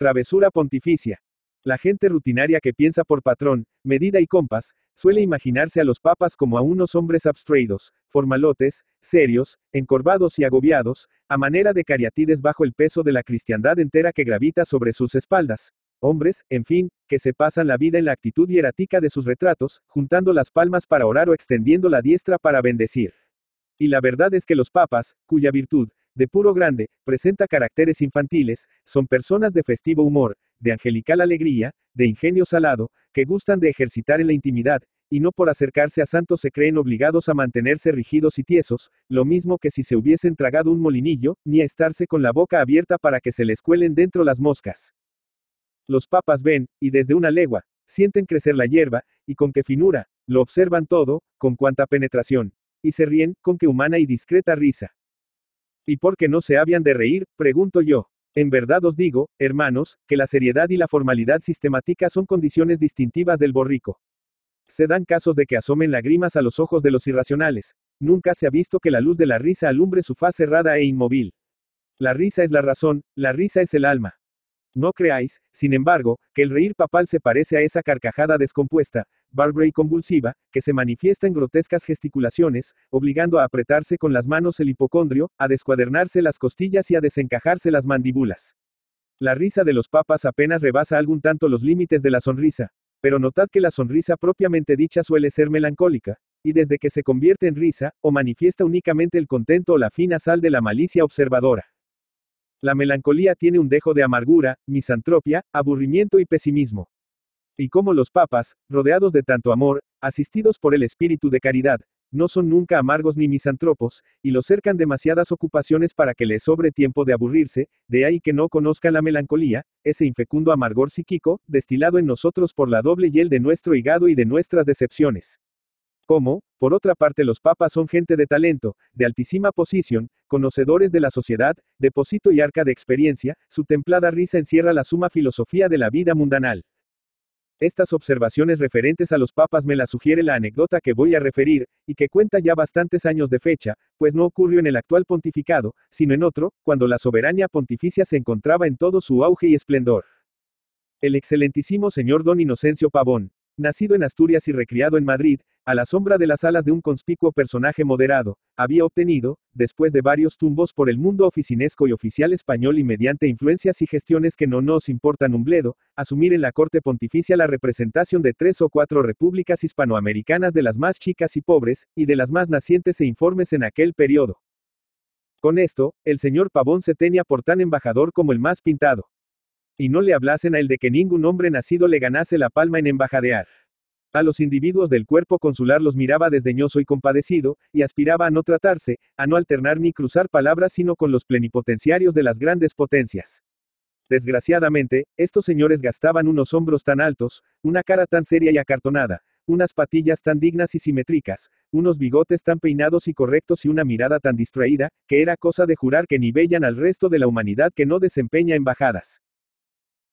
Travesura pontificia. La gente rutinaria que piensa por patrón, medida y compas, suele imaginarse a los papas como a unos hombres abstraídos, formalotes, serios, encorvados y agobiados, a manera de cariatides bajo el peso de la cristiandad entera que gravita sobre sus espaldas. Hombres, en fin, que se pasan la vida en la actitud hierática de sus retratos, juntando las palmas para orar o extendiendo la diestra para bendecir. Y la verdad es que los papas, cuya virtud, de puro grande, presenta caracteres infantiles, son personas de festivo humor, de angelical alegría, de ingenio salado, que gustan de ejercitar en la intimidad, y no por acercarse a santos se creen obligados a mantenerse rígidos y tiesos, lo mismo que si se hubiesen tragado un molinillo, ni a estarse con la boca abierta para que se les cuelen dentro las moscas. Los papas ven, y desde una legua, sienten crecer la hierba, y con qué finura, lo observan todo, con cuánta penetración, y se ríen, con qué humana y discreta risa. ¿Y por qué no se habían de reír? pregunto yo. En verdad os digo, hermanos, que la seriedad y la formalidad sistemática son condiciones distintivas del borrico. Se dan casos de que asomen lágrimas a los ojos de los irracionales. Nunca se ha visto que la luz de la risa alumbre su faz cerrada e inmóvil. La risa es la razón, la risa es el alma. No creáis, sin embargo, que el reír papal se parece a esa carcajada descompuesta, bárbara y convulsiva, que se manifiesta en grotescas gesticulaciones, obligando a apretarse con las manos el hipocondrio, a descuadernarse las costillas y a desencajarse las mandíbulas. La risa de los papas apenas rebasa algún tanto los límites de la sonrisa, pero notad que la sonrisa propiamente dicha suele ser melancólica, y desde que se convierte en risa, o manifiesta únicamente el contento o la fina sal de la malicia observadora. La melancolía tiene un dejo de amargura, misantropia, aburrimiento y pesimismo. Y como los papas, rodeados de tanto amor, asistidos por el espíritu de caridad, no son nunca amargos ni misantropos, y los cercan demasiadas ocupaciones para que les sobre tiempo de aburrirse, de ahí que no conozcan la melancolía, ese infecundo amargor psíquico, destilado en nosotros por la doble hiel de nuestro hígado y de nuestras decepciones. Como, por otra parte, los papas son gente de talento, de altísima posición, conocedores de la sociedad, depósito y arca de experiencia, su templada risa encierra la suma filosofía de la vida mundanal. Estas observaciones referentes a los papas me las sugiere la anécdota que voy a referir, y que cuenta ya bastantes años de fecha, pues no ocurrió en el actual pontificado, sino en otro, cuando la soberanía pontificia se encontraba en todo su auge y esplendor. El excelentísimo señor don Inocencio Pavón, Nacido en Asturias y recriado en Madrid, a la sombra de las alas de un conspicuo personaje moderado, había obtenido, después de varios tumbos por el mundo oficinesco y oficial español y mediante influencias y gestiones que no nos importan un bledo, asumir en la corte pontificia la representación de tres o cuatro repúblicas hispanoamericanas de las más chicas y pobres, y de las más nacientes e informes en aquel periodo. Con esto, el señor Pavón se tenía por tan embajador como el más pintado y no le hablasen a él de que ningún hombre nacido le ganase la palma en embajadear. A los individuos del cuerpo consular los miraba desdeñoso y compadecido, y aspiraba a no tratarse, a no alternar ni cruzar palabras sino con los plenipotenciarios de las grandes potencias. Desgraciadamente, estos señores gastaban unos hombros tan altos, una cara tan seria y acartonada, unas patillas tan dignas y simétricas, unos bigotes tan peinados y correctos y una mirada tan distraída, que era cosa de jurar que ni veían al resto de la humanidad que no desempeña embajadas.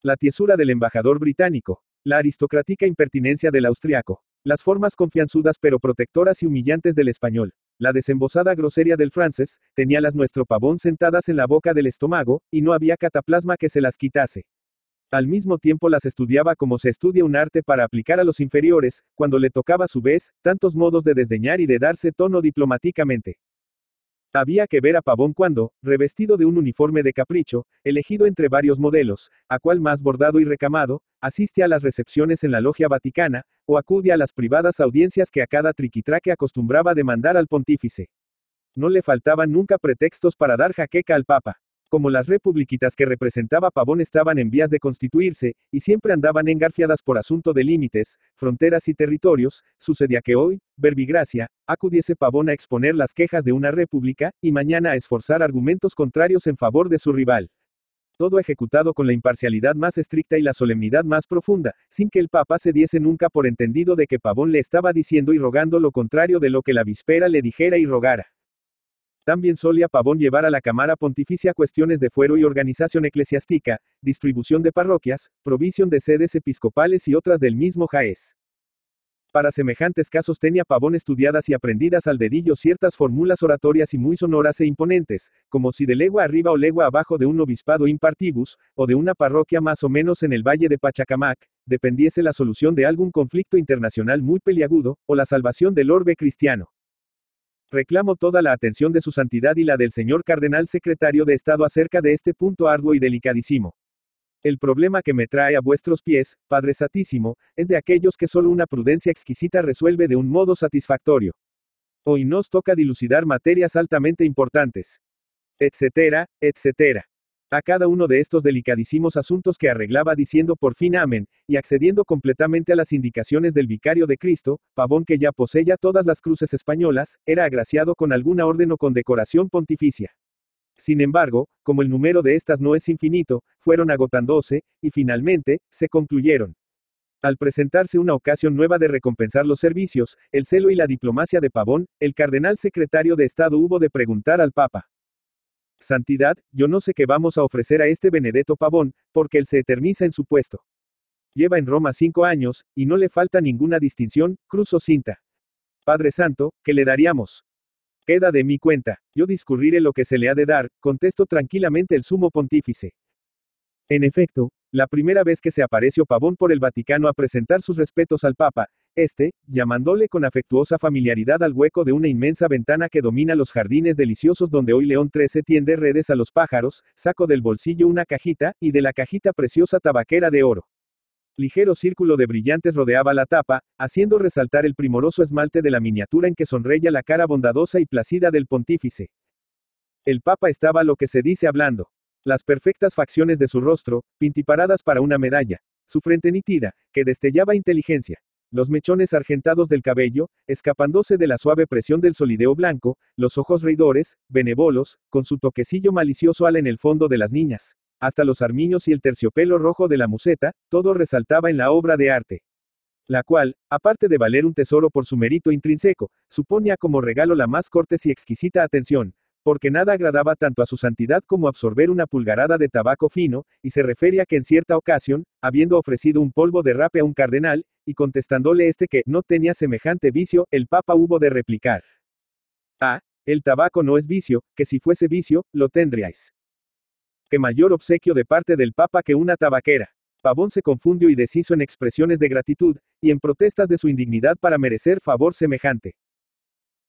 La tiesura del embajador británico. La aristocrática impertinencia del austriaco. Las formas confianzudas pero protectoras y humillantes del español. La desembosada grosería del francés, tenía las nuestro pavón sentadas en la boca del estómago, y no había cataplasma que se las quitase. Al mismo tiempo las estudiaba como se estudia un arte para aplicar a los inferiores, cuando le tocaba a su vez, tantos modos de desdeñar y de darse tono diplomáticamente. Había que ver a Pavón cuando, revestido de un uniforme de capricho, elegido entre varios modelos, a cual más bordado y recamado, asiste a las recepciones en la logia vaticana, o acude a las privadas audiencias que a cada triquitraque acostumbraba demandar al pontífice. No le faltaban nunca pretextos para dar jaqueca al papa como las republiquitas que representaba Pavón estaban en vías de constituirse, y siempre andaban engarfiadas por asunto de límites, fronteras y territorios, sucedía que hoy, verbigracia, acudiese Pavón a exponer las quejas de una república, y mañana a esforzar argumentos contrarios en favor de su rival. Todo ejecutado con la imparcialidad más estricta y la solemnidad más profunda, sin que el Papa se diese nunca por entendido de que Pavón le estaba diciendo y rogando lo contrario de lo que la víspera le dijera y rogara. También solía Pavón llevar a la Cámara Pontificia cuestiones de fuero y organización eclesiástica, distribución de parroquias, provisión de sedes episcopales y otras del mismo Jaez. Para semejantes casos tenía Pavón estudiadas y aprendidas al dedillo ciertas fórmulas oratorias y muy sonoras e imponentes, como si de legua arriba o legua abajo de un obispado impartibus, o de una parroquia más o menos en el valle de Pachacamac, dependiese la solución de algún conflicto internacional muy peliagudo, o la salvación del orbe cristiano. Reclamo toda la atención de su santidad y la del señor cardenal secretario de Estado acerca de este punto arduo y delicadísimo. El problema que me trae a vuestros pies, Padre Satísimo, es de aquellos que solo una prudencia exquisita resuelve de un modo satisfactorio. Hoy nos toca dilucidar materias altamente importantes. Etcétera, etcétera a cada uno de estos delicadísimos asuntos que arreglaba diciendo por fin amén, y accediendo completamente a las indicaciones del vicario de Cristo, Pavón que ya poseía todas las cruces españolas, era agraciado con alguna orden o condecoración pontificia. Sin embargo, como el número de estas no es infinito, fueron agotándose, y finalmente, se concluyeron. Al presentarse una ocasión nueva de recompensar los servicios, el celo y la diplomacia de Pavón, el cardenal secretario de Estado hubo de preguntar al Papa. Santidad, yo no sé qué vamos a ofrecer a este Benedetto Pavón, porque él se eterniza en su puesto. Lleva en Roma cinco años, y no le falta ninguna distinción, cruz o cinta. Padre Santo, ¿qué le daríamos? Queda de mi cuenta, yo discurriré lo que se le ha de dar, contestó tranquilamente el sumo pontífice. En efecto, la primera vez que se apareció Pavón por el Vaticano a presentar sus respetos al Papa, este, llamándole con afectuosa familiaridad al hueco de una inmensa ventana que domina los jardines deliciosos donde hoy León XIII tiende redes a los pájaros, saco del bolsillo una cajita, y de la cajita preciosa tabaquera de oro. Ligero círculo de brillantes rodeaba la tapa, haciendo resaltar el primoroso esmalte de la miniatura en que sonreía la cara bondadosa y placida del pontífice. El papa estaba lo que se dice hablando. Las perfectas facciones de su rostro, pintiparadas para una medalla, su frente nitida, que destellaba inteligencia, los mechones argentados del cabello, escapándose de la suave presión del solideo blanco, los ojos reidores, benevolos, con su toquecillo malicioso al en el fondo de las niñas. Hasta los armiños y el terciopelo rojo de la museta, todo resaltaba en la obra de arte. La cual, aparte de valer un tesoro por su mérito intrínseco, suponía como regalo la más cortes y exquisita atención, porque nada agradaba tanto a su santidad como absorber una pulgarada de tabaco fino, y se refería que en cierta ocasión, habiendo ofrecido un polvo de rape a un cardenal, y contestándole este que no tenía semejante vicio, el Papa hubo de replicar. Ah, el tabaco no es vicio, que si fuese vicio, lo tendríais. Qué mayor obsequio de parte del Papa que una tabaquera. Pavón se confundió y deshizo en expresiones de gratitud, y en protestas de su indignidad para merecer favor semejante.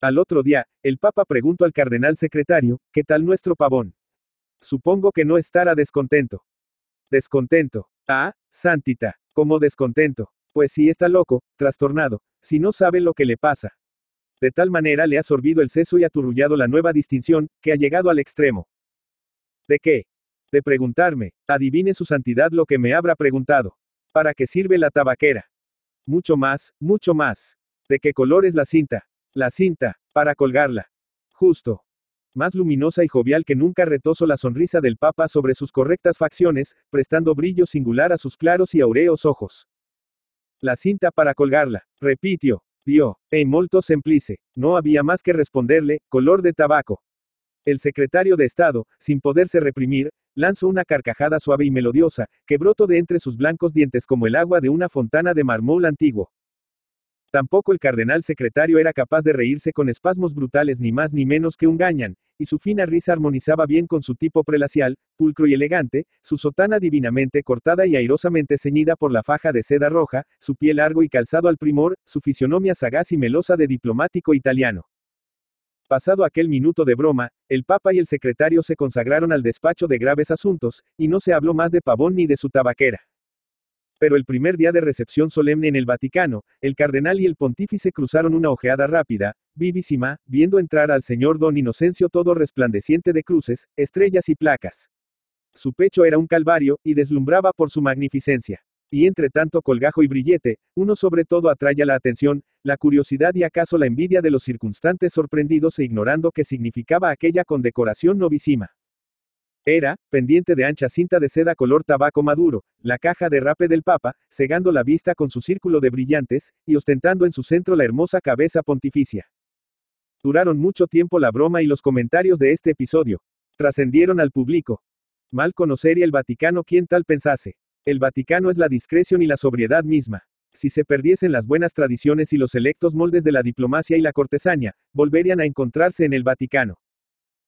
Al otro día, el Papa preguntó al cardenal secretario, ¿qué tal nuestro pavón? Supongo que no estará descontento. Descontento. Ah, Santita, ¿Cómo descontento? Pues si está loco, trastornado, si no sabe lo que le pasa. De tal manera le ha sorbido el seso y aturrullado la nueva distinción, que ha llegado al extremo. ¿De qué? De preguntarme, adivine su santidad lo que me habrá preguntado. ¿Para qué sirve la tabaquera? Mucho más, mucho más. ¿De qué color es la cinta? La cinta, para colgarla. Justo. Más luminosa y jovial que nunca retoso la sonrisa del Papa sobre sus correctas facciones, prestando brillo singular a sus claros y aureos ojos. La cinta para colgarla, repitió. Dio, e molto semplice. No había más que responderle, color de tabaco. El secretario de Estado, sin poderse reprimir, lanzó una carcajada suave y melodiosa, que brotó de entre sus blancos dientes como el agua de una fontana de mármol antiguo. Tampoco el cardenal secretario era capaz de reírse con espasmos brutales ni más ni menos que un gañan, y su fina risa armonizaba bien con su tipo prelacial, pulcro y elegante, su sotana divinamente cortada y airosamente ceñida por la faja de seda roja, su pie largo y calzado al primor, su fisionomía sagaz y melosa de diplomático italiano. Pasado aquel minuto de broma, el Papa y el secretario se consagraron al despacho de graves asuntos, y no se habló más de pavón ni de su tabaquera. Pero el primer día de recepción solemne en el Vaticano, el cardenal y el pontífice cruzaron una ojeada rápida, vivísima, viendo entrar al señor don Inocencio todo resplandeciente de cruces, estrellas y placas. Su pecho era un calvario, y deslumbraba por su magnificencia. Y entre tanto colgajo y brillete, uno sobre todo atraía la atención, la curiosidad y acaso la envidia de los circunstantes sorprendidos e ignorando qué significaba aquella condecoración novísima. Era, pendiente de ancha cinta de seda color tabaco maduro, la caja de rape del Papa, cegando la vista con su círculo de brillantes, y ostentando en su centro la hermosa cabeza pontificia. Duraron mucho tiempo la broma y los comentarios de este episodio. Trascendieron al público. Mal conocería el Vaticano quien tal pensase. El Vaticano es la discreción y la sobriedad misma. Si se perdiesen las buenas tradiciones y los electos moldes de la diplomacia y la cortesanía, volverían a encontrarse en el Vaticano.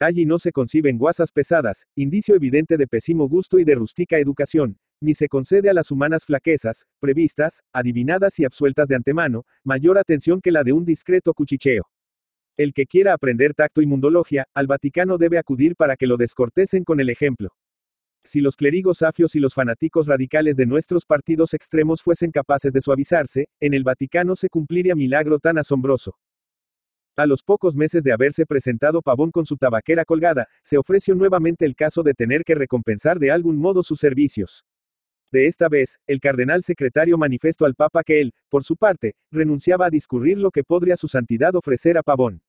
Allí no se conciben guasas pesadas, indicio evidente de pésimo gusto y de rústica educación, ni se concede a las humanas flaquezas, previstas, adivinadas y absueltas de antemano, mayor atención que la de un discreto cuchicheo. El que quiera aprender tacto y mundología, al Vaticano debe acudir para que lo descortesen con el ejemplo. Si los clérigos safios y los fanáticos radicales de nuestros partidos extremos fuesen capaces de suavizarse, en el Vaticano se cumpliría milagro tan asombroso. A los pocos meses de haberse presentado Pavón con su tabaquera colgada, se ofreció nuevamente el caso de tener que recompensar de algún modo sus servicios. De esta vez, el cardenal secretario manifestó al Papa que él, por su parte, renunciaba a discurrir lo que podría su santidad ofrecer a Pavón.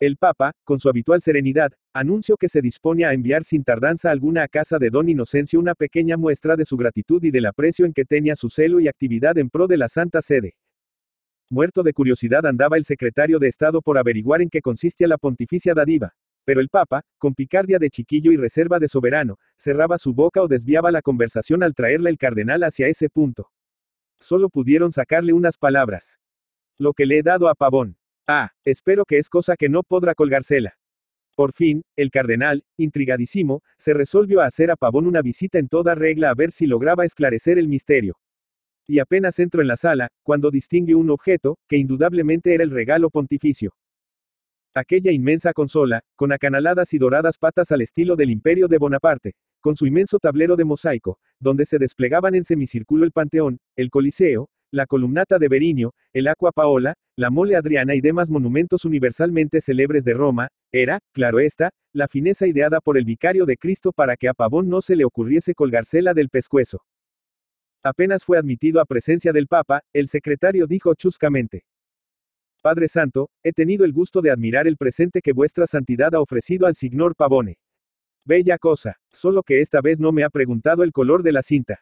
El Papa, con su habitual serenidad, anunció que se dispone a enviar sin tardanza alguna a casa de don Inocencio una pequeña muestra de su gratitud y del aprecio en que tenía su celo y actividad en pro de la Santa Sede. Muerto de curiosidad andaba el secretario de Estado por averiguar en qué consistía la pontificia dadiva. Pero el Papa, con picardia de chiquillo y reserva de soberano, cerraba su boca o desviaba la conversación al traerle el cardenal hacia ese punto. Solo pudieron sacarle unas palabras. Lo que le he dado a Pavón. Ah, espero que es cosa que no podrá colgársela. Por fin, el cardenal, intrigadísimo, se resolvió a hacer a Pavón una visita en toda regla a ver si lograba esclarecer el misterio. Y apenas entro en la sala, cuando distingue un objeto, que indudablemente era el regalo pontificio. Aquella inmensa consola, con acanaladas y doradas patas al estilo del imperio de Bonaparte, con su inmenso tablero de mosaico, donde se desplegaban en semicírculo el Panteón, el Coliseo, la columnata de Berinio, el Aqua Paola, la Mole Adriana y demás monumentos universalmente célebres de Roma, era, claro está, la fineza ideada por el vicario de Cristo para que a Pavón no se le ocurriese la del pescuezo. Apenas fue admitido a presencia del Papa, el secretario dijo chuscamente. Padre Santo, he tenido el gusto de admirar el presente que vuestra santidad ha ofrecido al señor Pavone. Bella cosa, solo que esta vez no me ha preguntado el color de la cinta.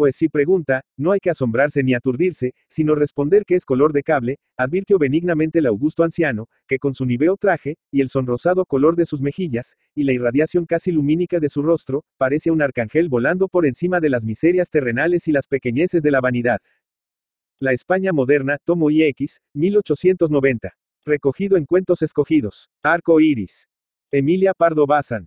Pues si pregunta, no hay que asombrarse ni aturdirse, sino responder que es color de cable, advirtió benignamente el augusto anciano, que con su niveo traje, y el sonrosado color de sus mejillas, y la irradiación casi lumínica de su rostro, parece un arcángel volando por encima de las miserias terrenales y las pequeñeces de la vanidad. La España moderna, tomo IX, 1890. Recogido en cuentos escogidos. Arco iris. Emilia Pardo Bazán.